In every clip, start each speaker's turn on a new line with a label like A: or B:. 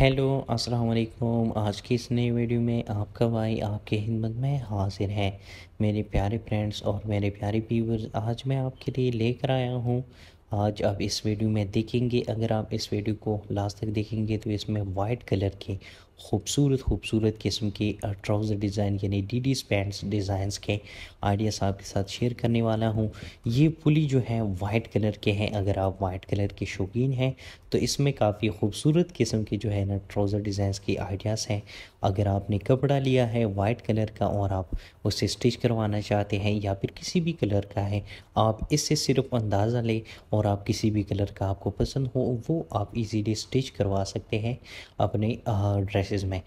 A: hello अस्सलाम वालेकुम आज की इस नई वीडियो में आपका भाई आपकी हिम्मत में हाजिर है मेरे प्यारे फ्रेंड्स और मेरे प्यारे व्यूवर्स आज मैं आपके लिए लेकर आया हूँ आज आप इस वीडियो में देखेंगे अगर आप इस वीडियो को लास्ट तक देखेंगे तो इसमें वाइट कलर की खूबसूरत खूबसूरत किस्म के ट्राउज़र डिज़ाइन यानी डी डी पैंट्स डिज़ाइंस के आइडियाज़ आपके साथ शेयर करने वाला हूँ ये पुली जो है वाइट कलर के हैं अगर आप वाइट कलर के शौकीन हैं तो इसमें काफ़ी खूबसूरत किस्म के जो है ना ट्राउज़र डिज़ाइंस के आइडियाज़ हैं अगर आपने कपड़ा लिया है वाइट कलर का और आप उसे स्टिच करवाना चाहते हैं या फिर किसी भी कलर का है आप इससे सिर्फ अंदाज़ा लें और आप किसी भी कलर का आपको पसंद हो वो आप इजीली स्टिच करवा सकते हैं अपने ड्रेस ड्रेसेस में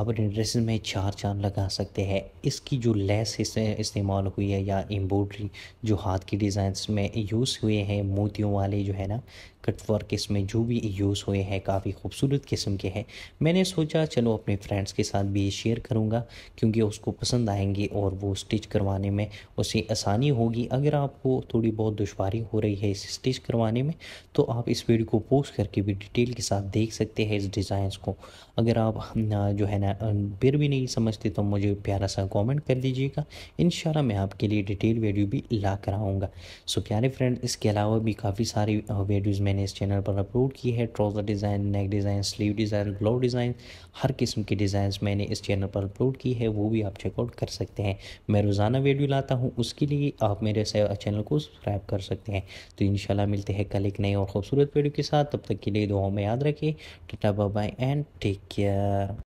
A: आप अपने ड्रेसेस में चार चांद लगा सकते हैं इसकी जो लेस इस्तेमाल हुई है या एम्ब्रॉयडरी जो हाथ की डिज़ाइंस में यूज़ हुए हैं मोतियों वाले जो है ना कटवर्क इसमें जो भी यूज़ हुए हैं काफ़ी खूबसूरत किस्म के हैं मैंने सोचा चलो अपने फ्रेंड्स के साथ भी शेयर करूँगा क्योंकि उसको पसंद आएंगे और वो स्टिच करवाने में उसे आसानी होगी अगर आपको थोड़ी बहुत दुशारी हो रही है इस स्टिच करवाने में तो आप इस वीडियो को पोस्ट करके भी डिटेल के साथ देख सकते हैं इस डिज़ाइंस को अगर आप जो है ना फिर भी नहीं समझते तो मुझे प्यारा सा कमेंट कर दीजिएगा इन मैं आपके लिए डिटेल वीडियो भी ला कर आऊँगा सो प्यारे फ्रेंड इसके अलावा भी काफ़ी सारी वीडियोज़ मैंने मैंने इस चैनल पर अपलोड की है trouser design neck design sleeve design glove design हर किस्म के डिजाइन मैंने इस चैनल पर अपलोड की है वो भी आप चेकआउट कर सकते हैं मैं रोज़ाना वीडियो लाता हूँ उसके लिए आप मेरे चैनल को सब्सक्राइब कर सकते हैं तो इन मिलते हैं कल एक नई और खूबसूरत वीडियो के साथ तब तक के लिए दुआओं में याद रखें tata bye and take care